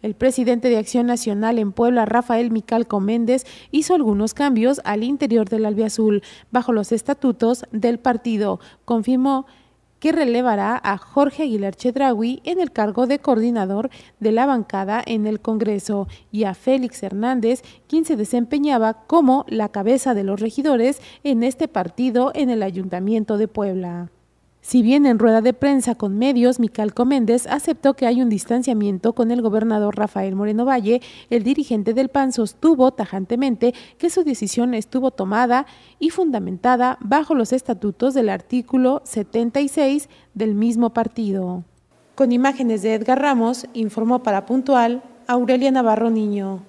El presidente de Acción Nacional en Puebla, Rafael Micalco Méndez, hizo algunos cambios al interior del Albiazul bajo los estatutos del partido. Confirmó que relevará a Jorge Aguilar Chedraui en el cargo de coordinador de la bancada en el Congreso y a Félix Hernández, quien se desempeñaba como la cabeza de los regidores en este partido en el Ayuntamiento de Puebla. Si bien en rueda de prensa con medios, Micalco Méndez aceptó que hay un distanciamiento con el gobernador Rafael Moreno Valle, el dirigente del PAN sostuvo tajantemente que su decisión estuvo tomada y fundamentada bajo los estatutos del artículo 76 del mismo partido. Con imágenes de Edgar Ramos, informó para Puntual Aurelia Navarro Niño.